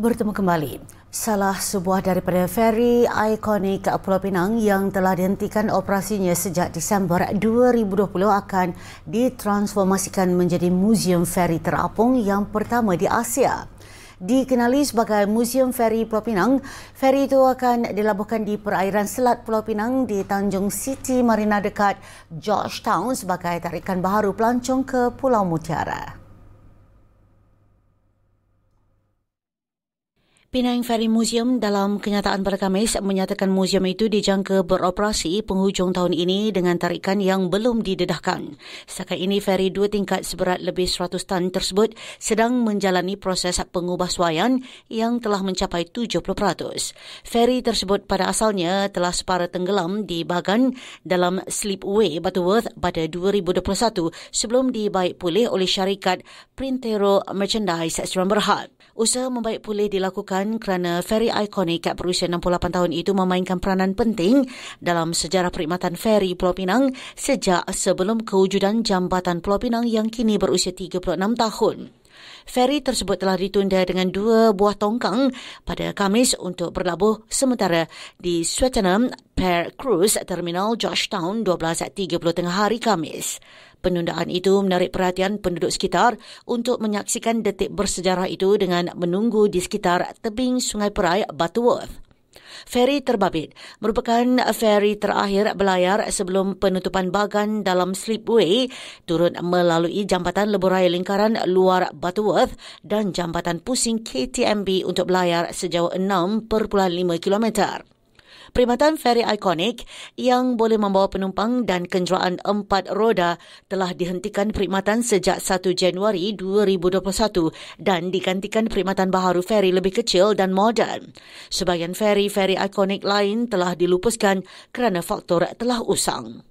Bertemu kembali. Salah sebuah daripada feri ikonik Pulau Pinang yang telah dihentikan operasinya sejak Disember 2020 akan ditransformasikan menjadi muzium feri terapung yang pertama di Asia. Dikenali sebagai Museum Feri Pulau Pinang, feri itu akan dilabuhkan di perairan Selat Pulau Pinang di Tanjung City Marina dekat Georgetown sebagai tarikan baru pelancong ke Pulau Mutiara. Penang Ferry Museum dalam kenyataan pada Kamis menyatakan museum itu dijangka beroperasi penghujung tahun ini dengan tarikan yang belum didedahkan. Setakat ini, ferry dua tingkat seberat lebih 100 tan tersebut sedang menjalani proses pengubahsuaian yang telah mencapai 70%. Ferry tersebut pada asalnya telah separa tenggelam di Bagan dalam Slipway Butterworth pada 2021 sebelum dibaik pulih oleh syarikat Printero Merchandise Seram Berhad. Usaha membaik pulih dilakukan dilakukan kerana ferry ikonik berusia 68 tahun itu memainkan peranan penting dalam sejarah perkhidmatan ferry Pulau Pinang sejak sebelum kewujudan jambatan Pulau Pinang yang kini berusia 36 tahun. Feri tersebut telah ditunda dengan dua buah tongkang pada Kamis untuk berlabuh sementara di Swettenham Per Cruise Terminal Georgetown 12.30 tengah hari Kamis. Penundaan itu menarik perhatian penduduk sekitar untuk menyaksikan detik bersejarah itu dengan menunggu di sekitar tebing Sungai Perai, Butterworth. Feri terbabit merupakan feri terakhir berlayar sebelum penutupan bagan dalam slipway turun melalui jambatan leburai lingkaran luar Butterworth dan jambatan pusing KTMB untuk berlayar sejauh 6.5 kilometer. Perkhidmatan feri ikonik yang boleh membawa penumpang dan kenderaan empat roda telah dihentikan perkhidmatan sejak 1 Januari 2021 dan digantikan perkhidmatan baharu feri lebih kecil dan moden. Sebahagian feri-feri ikonik lain telah dilupuskan kerana faktor telah usang.